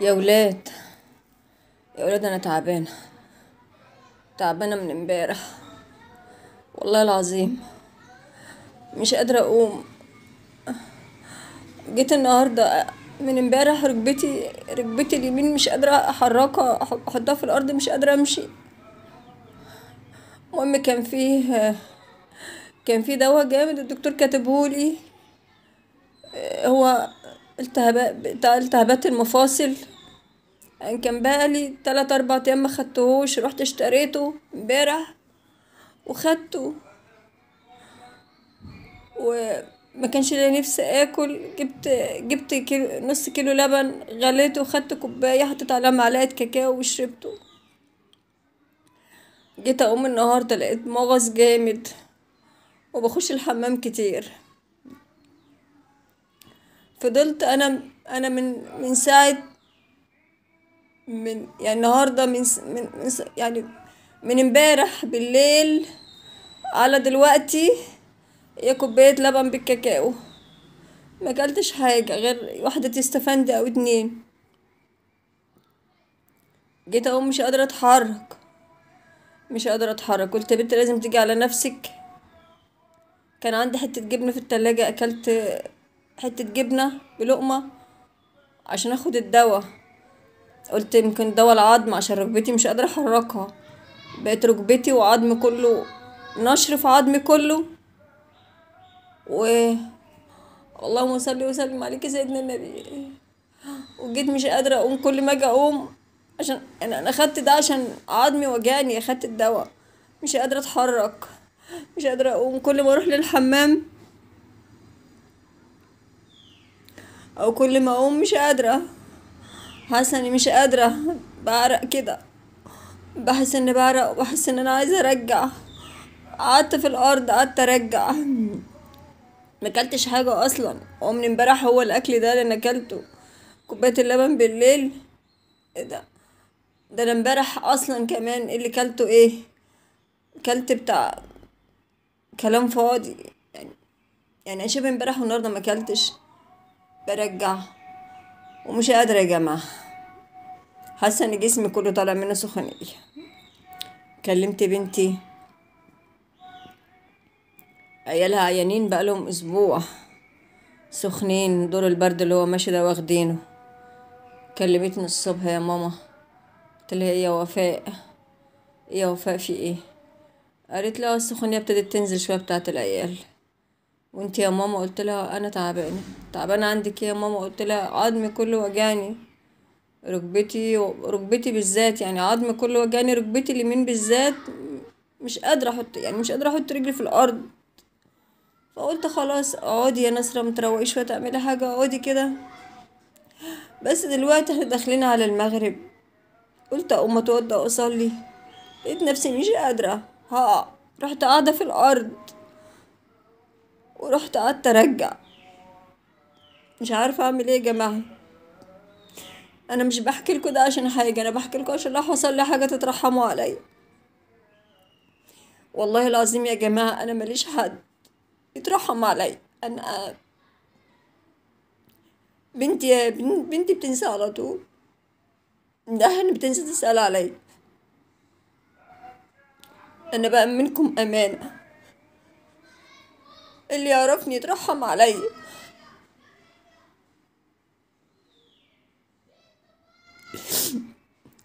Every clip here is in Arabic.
يا ولاد يا ولاد انا تعبانه تعبانه من امبارح والله العظيم مش قادره اقوم جيت النهارده من امبارح ركبتي ركبتي اليمين مش قادره احركها احطها في الارض مش قادره امشي المهم كان فيه كان فيه دواء جامد الدكتور كاتبهولي هو التهابات المفاصل كان بقالي تلات اربع ايام ما خدتهوش رحت اشتريته امبارح وخدته وما كانش ليا نفسي اكل جبت جبت كيلو نص كيلو لبن غليته وخدت كوبايه حطيت عليها معلقه كاكاو وشربته جيت اقوم النهارده لقيت مغص جامد وبخش الحمام كتير فضلت انا انا من من ساعه من يعني النهارده من من يعني من امبارح بالليل على دلوقتي يا كوبايه لبن بالكاكاو ما اكلتش حاجه غير واحده تستفند او اتنين جيت اقوم مش قادره اتحرك مش قادره اتحرك قلت يا بنت لازم تيجي على نفسك كان عندي حته جبنه في التلاجة اكلت حتة جبنة بلقمة عشان اخد الدواء قلت يمكن دواء العظم عشان ركبتي مش قادرة احركها بقت ركبتي وعظمي كله نشر في عظمي كله و اللهم صل وسلم عليك سيدنا النبي وجيت مش قادرة اقوم كل ما اجي اقوم عشان انا اخدت ده عشان عظمي وجعني اخدت الدواء مش قادرة اتحرك مش قادرة اقوم كل ما اروح للحمام او كل ما اقوم مش قادرة حاسة اني مش قادرة بعرق كده بحس اني بعرق وبحس ان انا عايزة ارجع قعدت في الارض قعدت ارجع مكلتش حاجة اصلا ومن امبارح هو الاكل ده اللي انا اكلته كوباية اللبن بالليل ايه ده ده انا امبارح اصلا كمان إيه اللي كلته ايه كلت بتاع كلام فاضي يعني يعني شبه امبارح والنهارده ما برجع ومش قادرة يا جماعة حاسة ان جسمي كله طالع منه سخونية كلمت بنتي عيالها عيانين بقالهم اسبوع سخنين دور البرد اللي هو ماشي ده واخدينه كلمتني الصبح يا ماما قلت لها إيه يا وفاء إيه يا وفاء في ايه قالت لها آه، السخونية ابتدت تنزل شوية بتاعت العيال وانت يا ماما قلت لها انا تعبانه تعبانه عندك إيه يا ماما قلت لها عظمي كله وجعني ركبتي ركبتي بالذات يعني عظمي كله وجعني ركبتي اليمين بالذات مش قادره احط يعني مش قادره احط رجلي في الارض فقلت خلاص اقعدي يا نصره متروقيش شويه تعملي حاجه اقعدي كده بس دلوقتي احنا داخلين على المغرب قلت اقوم اتوضى واصلي لقيت نفسي مش قادره هقع رحت قاعده في الارض ورحت قعدت ارجع مش عارفه اعمل ايه يا جماعه انا مش بحكي لكم ده عشان حاجه انا بحكي لكم عشان لو حصل لي حاجه تترحموا عليا والله العظيم يا جماعه انا ماليش حد يترحم عليا انا بنتي بنتي بتنسى على طول دهن بتنسى تسال عليا انا بقى منكم امانه اللي يعرفني يترحم عليا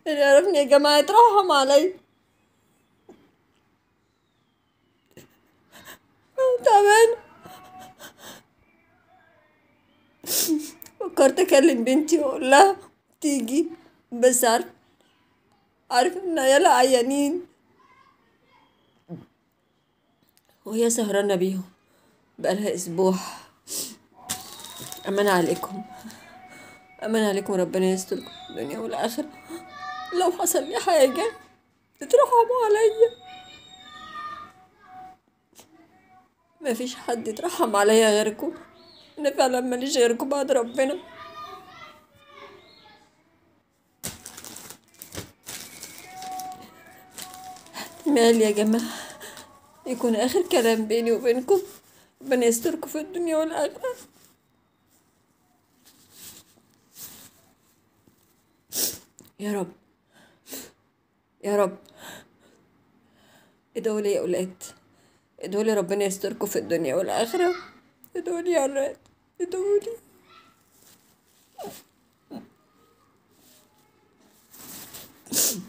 اللي يعرفني يا جماعة يترحم عليا تعبان فكرت اكلم بنتي واقول لها تيجي بس عارف عارف ان عيالها عيانين وهي سهرانة بيهم بقالها اسبوع امان عليكم امان عليكم ربنا يستركم الدنيا والاخره لو حصل لي حاجه تترحموا عليا مفيش حد يترحم عليا غيركم انا فعلا ماليش غيركم بعد ربنا مال يا جماعه يكون اخر كلام بيني وبينكم ربنا يستركم في الدنيا والآخرة يا رب يا رب ادعوا لي يا اولاد ادعوا لي ربنا يستركم في الدنيا والاخره ادعوا لي يا اولاد ادعوا لي